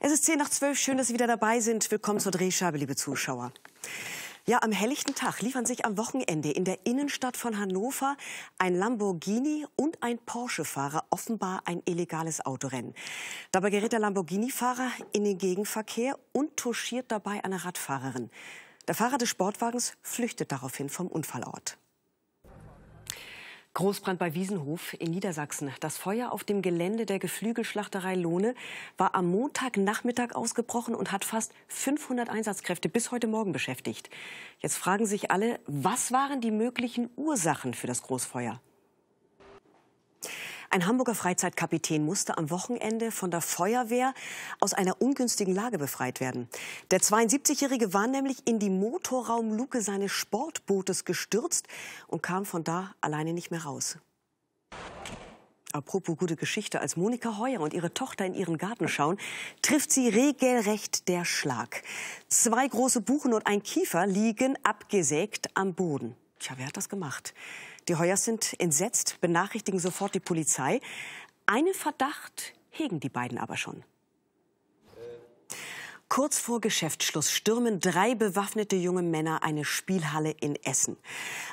Es ist 10 nach 12. Schön, dass Sie wieder dabei sind. Willkommen zur Drehscheibe, liebe Zuschauer. Ja, am helllichten Tag liefern sich am Wochenende in der Innenstadt von Hannover ein Lamborghini und ein Porsche-Fahrer offenbar ein illegales Autorennen. Dabei gerät der Lamborghini-Fahrer in den Gegenverkehr und touchiert dabei eine Radfahrerin. Der Fahrer des Sportwagens flüchtet daraufhin vom Unfallort. Großbrand bei Wiesenhof in Niedersachsen. Das Feuer auf dem Gelände der Geflügelschlachterei Lohne war am Montagnachmittag ausgebrochen und hat fast 500 Einsatzkräfte bis heute Morgen beschäftigt. Jetzt fragen sich alle, was waren die möglichen Ursachen für das Großfeuer? Ein Hamburger Freizeitkapitän musste am Wochenende von der Feuerwehr aus einer ungünstigen Lage befreit werden. Der 72-Jährige war nämlich in die Motorraumluke seines Sportbootes gestürzt und kam von da alleine nicht mehr raus. Apropos gute Geschichte, als Monika Heuer und ihre Tochter in ihren Garten schauen, trifft sie regelrecht der Schlag. Zwei große Buchen und ein Kiefer liegen abgesägt am Boden. Tja, wer hat das gemacht? Die Heuers sind entsetzt, benachrichtigen sofort die Polizei. Einen Verdacht hegen die beiden aber schon. Kurz vor Geschäftsschluss stürmen drei bewaffnete junge Männer eine Spielhalle in Essen.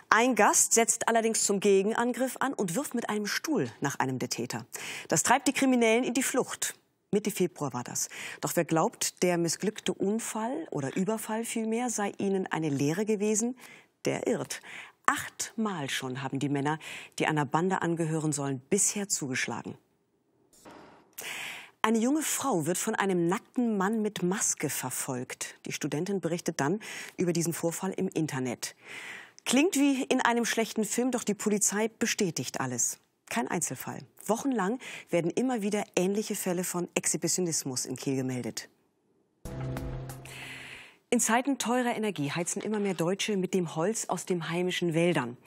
Ein Gast setzt allerdings zum Gegenangriff an und wirft mit einem Stuhl nach einem der Täter. Das treibt die Kriminellen in die Flucht. Mitte Februar war das. Doch wer glaubt, der missglückte Unfall oder Überfall vielmehr sei ihnen eine Lehre gewesen, der irrt. Achtmal schon haben die Männer, die einer Bande angehören sollen, bisher zugeschlagen. Eine junge Frau wird von einem nackten Mann mit Maske verfolgt. Die Studentin berichtet dann über diesen Vorfall im Internet. Klingt wie in einem schlechten Film, doch die Polizei bestätigt alles. Kein Einzelfall. Wochenlang werden immer wieder ähnliche Fälle von Exhibitionismus in Kiel gemeldet. In Zeiten teurer Energie heizen immer mehr Deutsche mit dem Holz aus den heimischen Wäldern.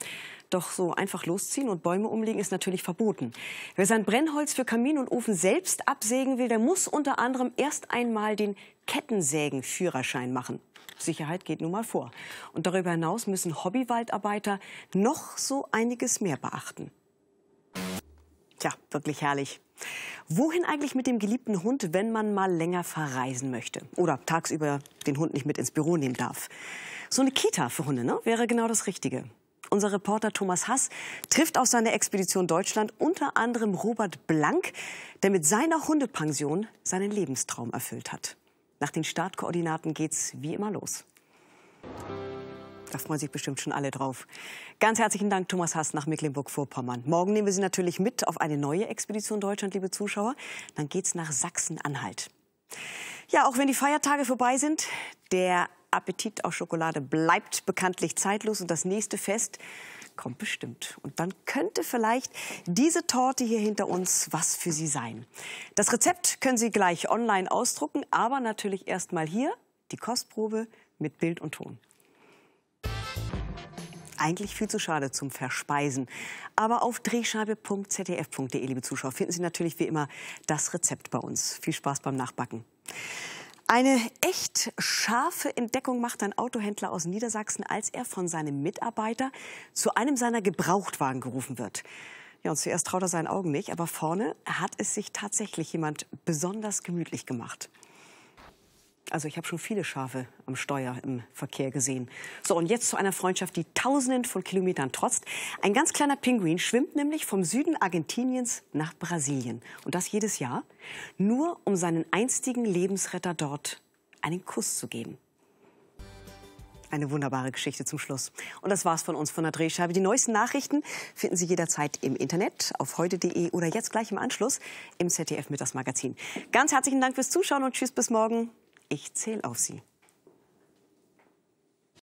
Doch so einfach losziehen und Bäume umlegen ist natürlich verboten. Wer sein Brennholz für Kamin und Ofen selbst absägen will, der muss unter anderem erst einmal den Kettensägen-Führerschein machen. Sicherheit geht nun mal vor. Und darüber hinaus müssen Hobbywaldarbeiter noch so einiges mehr beachten. Tja, wirklich herrlich. Wohin eigentlich mit dem geliebten Hund, wenn man mal länger verreisen möchte? Oder tagsüber den Hund nicht mit ins Büro nehmen darf? So eine Kita für Hunde ne? wäre genau das Richtige. Unser Reporter Thomas Hass trifft aus seiner Expedition Deutschland unter anderem Robert Blank, der mit seiner Hundepension seinen Lebenstraum erfüllt hat. Nach den Startkoordinaten geht's wie immer los. Da freuen sich bestimmt schon alle drauf. Ganz herzlichen Dank, Thomas Haas nach Mecklenburg-Vorpommern. Morgen nehmen wir Sie natürlich mit auf eine neue Expedition Deutschland, liebe Zuschauer. Dann geht's nach Sachsen-Anhalt. Ja, auch wenn die Feiertage vorbei sind, der Appetit auf Schokolade bleibt bekanntlich zeitlos und das nächste Fest kommt bestimmt. Und dann könnte vielleicht diese Torte hier hinter uns was für Sie sein. Das Rezept können Sie gleich online ausdrucken, aber natürlich erst mal hier die Kostprobe mit Bild und Ton eigentlich viel zu schade zum Verspeisen. Aber auf drehscheibe.zdf.de, liebe Zuschauer, finden Sie natürlich wie immer das Rezept bei uns. Viel Spaß beim Nachbacken. Eine echt scharfe Entdeckung macht ein Autohändler aus Niedersachsen, als er von seinem Mitarbeiter zu einem seiner Gebrauchtwagen gerufen wird. Ja, und zuerst traut er seinen Augen nicht, aber vorne hat es sich tatsächlich jemand besonders gemütlich gemacht. Also ich habe schon viele Schafe am Steuer im Verkehr gesehen. So, und jetzt zu einer Freundschaft, die tausenden von Kilometern trotzt. Ein ganz kleiner Pinguin schwimmt nämlich vom Süden Argentiniens nach Brasilien. Und das jedes Jahr, nur um seinen einstigen Lebensretter dort einen Kuss zu geben. Eine wunderbare Geschichte zum Schluss. Und das war's von uns von der Drehscheibe. Die neuesten Nachrichten finden Sie jederzeit im Internet, auf heute.de oder jetzt gleich im Anschluss im ZDF Mittagsmagazin. Ganz herzlichen Dank fürs Zuschauen und tschüss bis morgen. Ich zähle auf Sie.